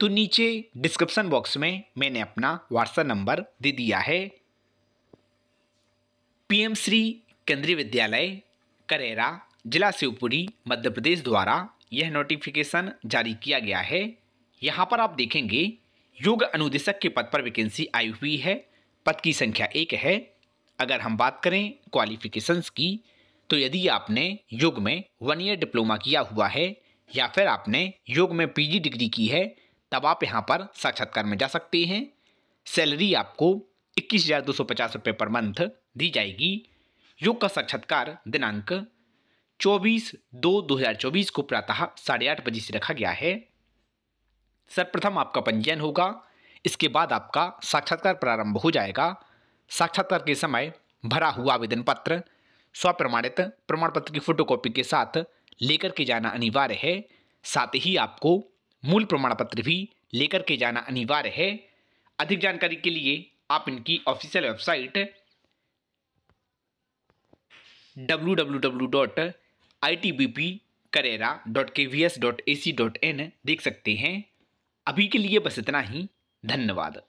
तो नीचे description box में मैंने अपना व्हाट्सएप नंबर दे दिया है पीएम श्री केंद्रीय विद्यालय करेरा जिला शिवपुरी मध्य प्रदेश द्वारा यह नोटिफिकेशन जारी किया गया है यहाँ पर आप देखेंगे योग अनुदेशक के पद पर वैकेंसी आई हुई है पद की संख्या एक है अगर हम बात करें क्वालिफिकेशंस की तो यदि आपने योग में वन ईयर डिप्लोमा किया हुआ है या फिर आपने योग में पीजी डिग्री की है तब आप यहाँ पर साक्षात्कार में जा सकते हैं सैलरी आपको इक्कीस हज़ार दो सौ पचास रुपये पर मंथ दी जाएगी योग का साक्षात्कार दिनांक चौबीस दो दो हज़ार चौबीस को प्रातः साढ़े आठ बजे से रखा गया है सर्वप्रथम आपका पंजीयन होगा इसके बाद आपका साक्षात्कार प्रारंभ हो जाएगा साक्षात्कार के समय भरा हुआ आवेदन पत्र स्वप्रमाणित प्रमाण पत्र की फोटोकॉपी के साथ लेकर के जाना अनिवार्य है साथ ही आपको मूल प्रमाण पत्र भी लेकर के जाना अनिवार्य है अधिक जानकारी के लिए आप इनकी official website W dot I T B P career dot K V S dot A C dot in देख सकते हैं अभी के लिए बस इतना ही धन्यवाद